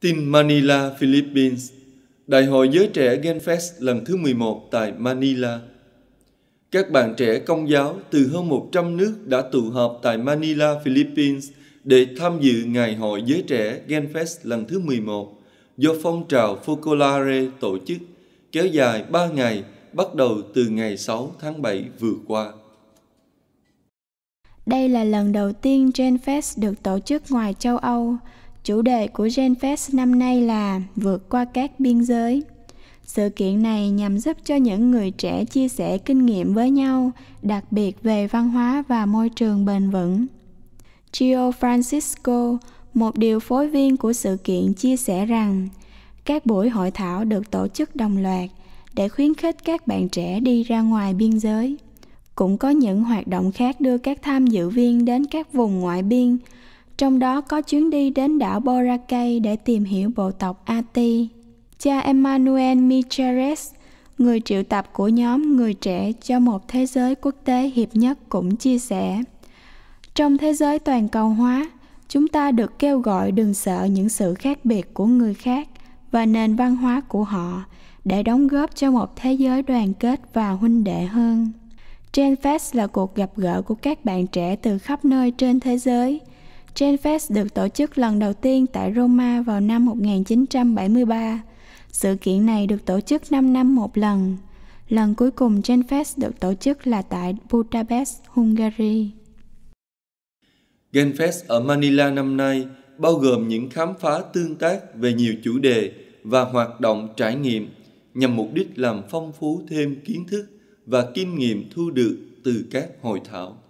Tin Manila, Philippines Đại hội Giới Trẻ Genfest lần thứ 11 tại Manila Các bạn trẻ công giáo từ hơn 100 nước đã tụ họp tại Manila, Philippines để tham dự Ngày hội Giới Trẻ Genfest lần thứ 11 do phong trào Focolare tổ chức kéo dài 3 ngày bắt đầu từ ngày 6 tháng 7 vừa qua. Đây là lần đầu tiên Genfest được tổ chức ngoài châu Âu, Chủ đề của GenFest năm nay là Vượt qua các biên giới. Sự kiện này nhằm giúp cho những người trẻ chia sẻ kinh nghiệm với nhau, đặc biệt về văn hóa và môi trường bền vững. Gio Francisco, một điều phối viên của sự kiện chia sẻ rằng các buổi hội thảo được tổ chức đồng loạt để khuyến khích các bạn trẻ đi ra ngoài biên giới. Cũng có những hoạt động khác đưa các tham dự viên đến các vùng ngoại biên trong đó có chuyến đi đến đảo Boracay để tìm hiểu bộ tộc Ati. Cha Emmanuel Michares, người triệu tập của nhóm người trẻ cho một thế giới quốc tế hiệp nhất cũng chia sẻ. Trong thế giới toàn cầu hóa, chúng ta được kêu gọi đừng sợ những sự khác biệt của người khác và nền văn hóa của họ để đóng góp cho một thế giới đoàn kết và huynh đệ hơn. Genfest là cuộc gặp gỡ của các bạn trẻ từ khắp nơi trên thế giới – Genfest được tổ chức lần đầu tiên tại Roma vào năm 1973. Sự kiện này được tổ chức 5 năm một lần. Lần cuối cùng Genfest được tổ chức là tại Budapest, Hungary. Genfest ở Manila năm nay bao gồm những khám phá tương tác về nhiều chủ đề và hoạt động trải nghiệm nhằm mục đích làm phong phú thêm kiến thức và kinh nghiệm thu được từ các hội thảo.